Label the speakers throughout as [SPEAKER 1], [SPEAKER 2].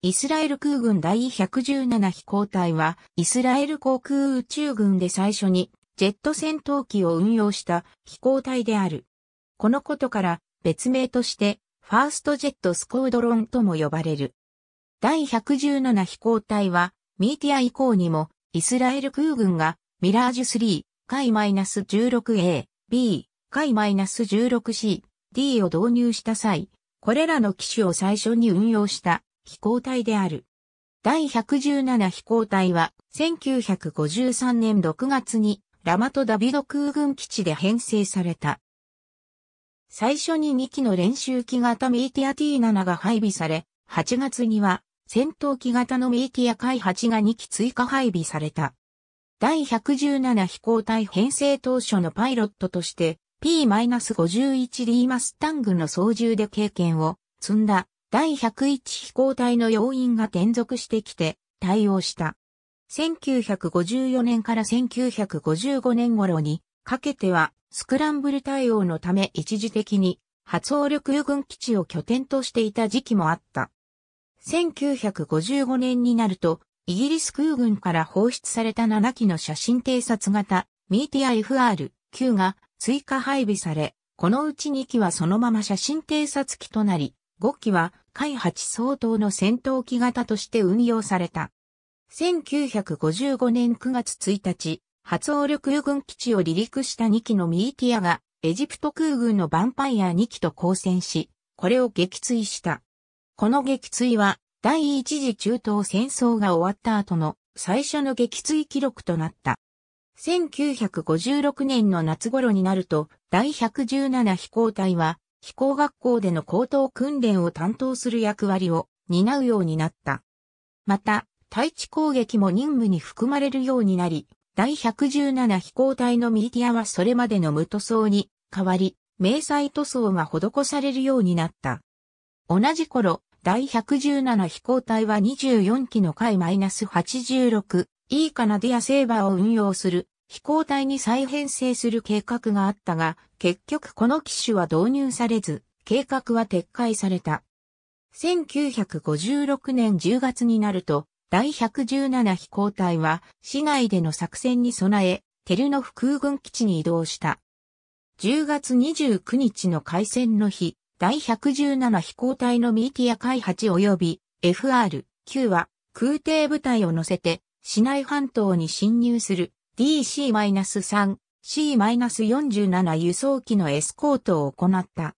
[SPEAKER 1] イスラエル空軍第117飛行隊は、イスラエル航空宇宙軍で最初に、ジェット戦闘機を運用した飛行隊である。このことから、別名として、ファーストジェットスコードロンとも呼ばれる。第117飛行隊は、ミーティア以降にも、イスラエル空軍が、ミラージュ3、回 -16A、B、回 -16C、D を導入した際、これらの機種を最初に運用した飛行隊である。第117飛行隊は、1953年6月に、ラマトダビド空軍基地で編成された。最初に2機の練習機型ミーティア T7 が配備され、8月には戦闘機型のミーティア海8が2機追加配備された。第117飛行隊編成当初のパイロットとして P-51D マスタングの操縦で経験を積んだ第101飛行隊の要員が転属してきて対応した。1954年から1955年頃にかけてはスクランブル対応のため一時的に発動力空軍基地を拠点としていた時期もあった。1955年になると、イギリス空軍から放出された7機の写真偵察型、ミーティア FR-9 が追加配備され、このうち2機はそのまま写真偵察機となり、5機は海8相当の戦闘機型として運用された。1955年9月1日、発応力空軍基地を離陸した2機のミーティアが、エジプト空軍のバンパイア2機と交戦し、これを撃墜した。この撃墜は、第一次中東戦争が終わった後の最初の撃墜記録となった。1956年の夏頃になると、第117飛行隊は飛行学校での高等訓練を担当する役割を担うようになった。また、対地攻撃も任務に含まれるようになり、第117飛行隊のミリティアはそれまでの無塗装に変わり、迷彩塗装が施されるようになった。同じ頃、第117飛行隊は24機の回 -86E カナディアセーバーを運用する飛行隊に再編成する計画があったが、結局この機種は導入されず、計画は撤回された。1956年10月になると、第117飛行隊は市内での作戦に備え、テルノフ空軍基地に移動した。10月29日の開戦の日、第117飛行隊のミーティア開発及び FR9 は空挺部隊を乗せて市内半島に侵入する DC-3、C-47 輸送機のエスコートを行った。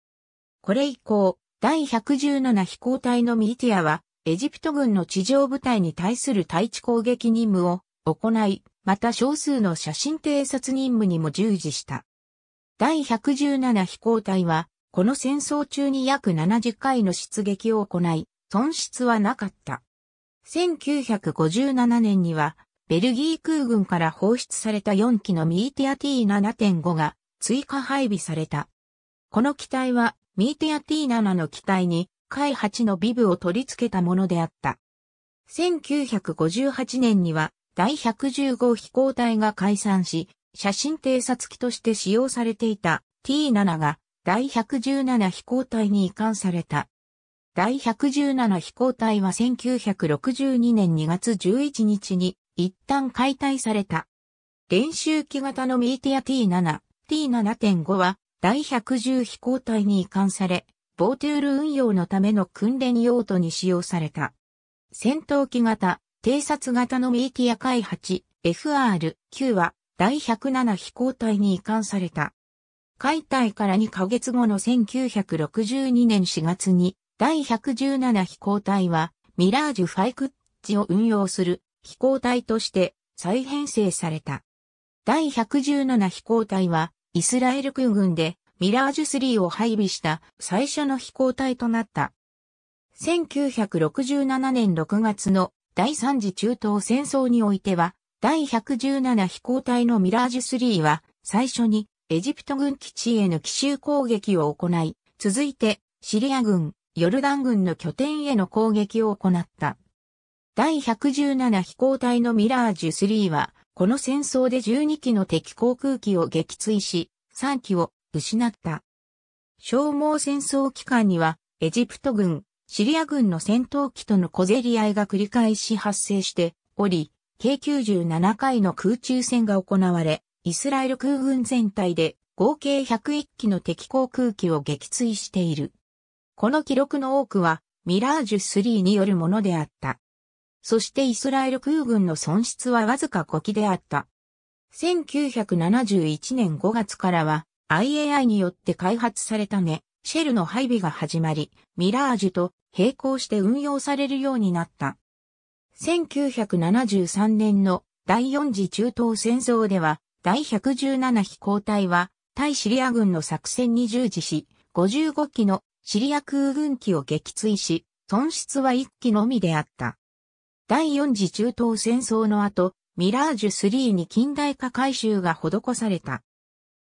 [SPEAKER 1] これ以降、第117飛行隊のミリティアは、エジプト軍の地上部隊に対する対地攻撃任務を行い、また少数の写真偵察任務にも従事した。第117飛行隊は、この戦争中に約70回の出撃を行い、損失はなかった。1957年には、ベルギー空軍から放出された4機のミーティア T7.5 が追加配備された。この機体はミーティア T7 の機体に海8のビブを取り付けたものであった。1958年には第1 1 5飛行隊が解散し、写真偵察機として使用されていた T7 が第117飛行隊に移管された。第117飛行隊は1962年2月11日に一旦解体された。練習機型のミーティア T7、T7.5 は第110飛行隊に移管され、ボーテュール運用のための訓練用途に使用された。戦闘機型、偵察型のミーティア開発 FR9 は第107飛行隊に移管された。解体から2ヶ月後の1962年4月に第117飛行隊はミラージュ・ファイクッチを運用する飛行隊として再編成された。第117飛行隊は、イスラエル空軍でミラージュ3を配備した最初の飛行隊となった。1967年6月の第3次中東戦争においては、第117飛行隊のミラージュ3は、最初にエジプト軍基地への奇襲攻撃を行い、続いてシリア軍、ヨルダン軍の拠点への攻撃を行った。第117飛行隊のミラージュ3は、この戦争で12機の敵航空機を撃墜し、3機を失った。消耗戦争期間には、エジプト軍、シリア軍の戦闘機との小競り合いが繰り返し発生しており、計97回の空中戦が行われ、イスラエル空軍全体で合計101機の敵航空機を撃墜している。この記録の多くは、ミラージュ3によるものであった。そしてイスラエル空軍の損失はわずか5機であった。1971年5月からは IAI によって開発されたね、シェルの配備が始まり、ミラージュと並行して運用されるようになった。1973年の第4次中東戦争では、第117飛行隊は、対シリア軍の作戦に従事し、55機のシリア空軍機を撃墜し、損失は1機のみであった。第4次中東戦争の後、ミラージュ3に近代化改修が施された。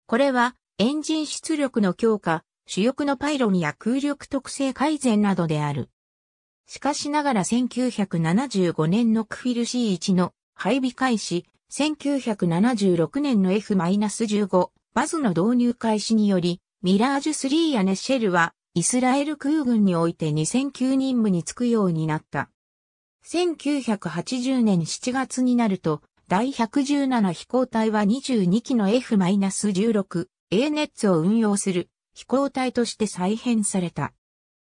[SPEAKER 1] これは、エンジン出力の強化、主翼のパイロニや空力特性改善などである。しかしながら1975年のクフィル C1 の配備開始、1976年の F-15 バズの導入開始により、ミラージュ3やネシェルはイスラエル空軍において2009任務に就くようになった。1980年7月になると、第117飛行隊は22機の F-16、A ネッツを運用する飛行隊として再編された。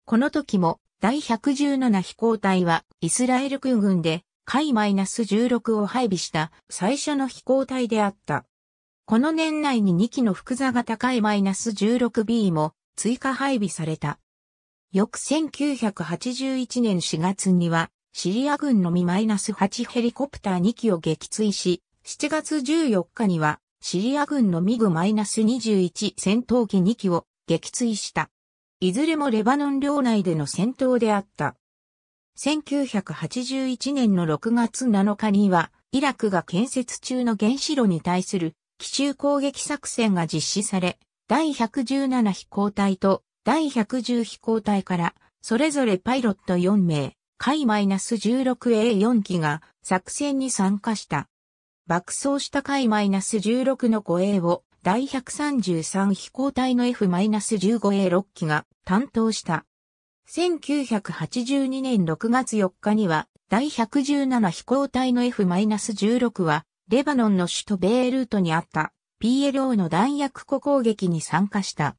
[SPEAKER 1] この時も第117飛行隊はイスラエル空軍で海 -16 を配備した最初の飛行隊であった。この年内に2機の複座型海 -16B も追加配備された。翌1981年4月にはシリア軍のミ -8 ヘリコプター2機を撃墜し、7月14日にはシリア軍のミグ -21 戦闘機2機を撃墜した。いずれもレバノン領内での戦闘であった。1981年の6月7日には、イラクが建設中の原子炉に対する奇襲攻撃作戦が実施され、第117飛行隊と第110飛行隊から、それぞれパイロット4名、海 -16A4 機が作戦に参加した。爆走した海 -16 の護衛を第133飛行隊の F-15A6 機が担当した。1982年6月4日には第117飛行隊の F-16 はレバノンの首都ベイルートにあった PLO の弾薬庫攻撃に参加した。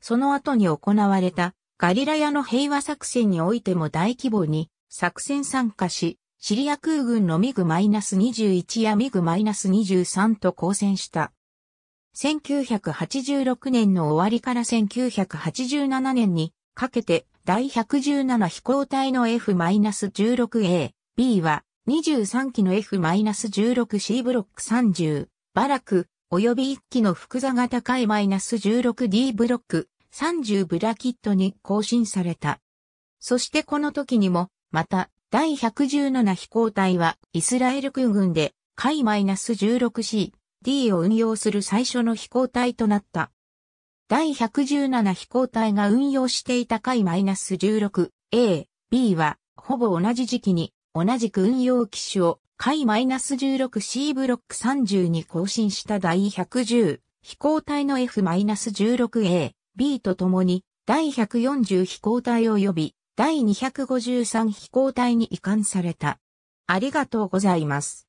[SPEAKER 1] その後に行われたガリラヤの平和作戦においても大規模に作戦参加し、シリア空軍のミグ -21 やミグ -23 と交戦した。1986年の終わりから1987年にかけて第117飛行隊の F-16A、B は23機の F-16C ブロック30、バラク、及び1機の複座型海 -16D ブロック30ブラキットに更新された。そしてこの時にも、また、第117飛行隊は、イスラエル空軍で、海 -16C、D を運用する最初の飛行隊となった。第117飛行隊が運用していた海 -16、A、B は、ほぼ同じ時期に、同じく運用機種を、海 -16C ブロック30に更新した第110飛行隊の F-16A、B と共に第140飛行隊及び第253飛行隊に移管された。ありがとうございます。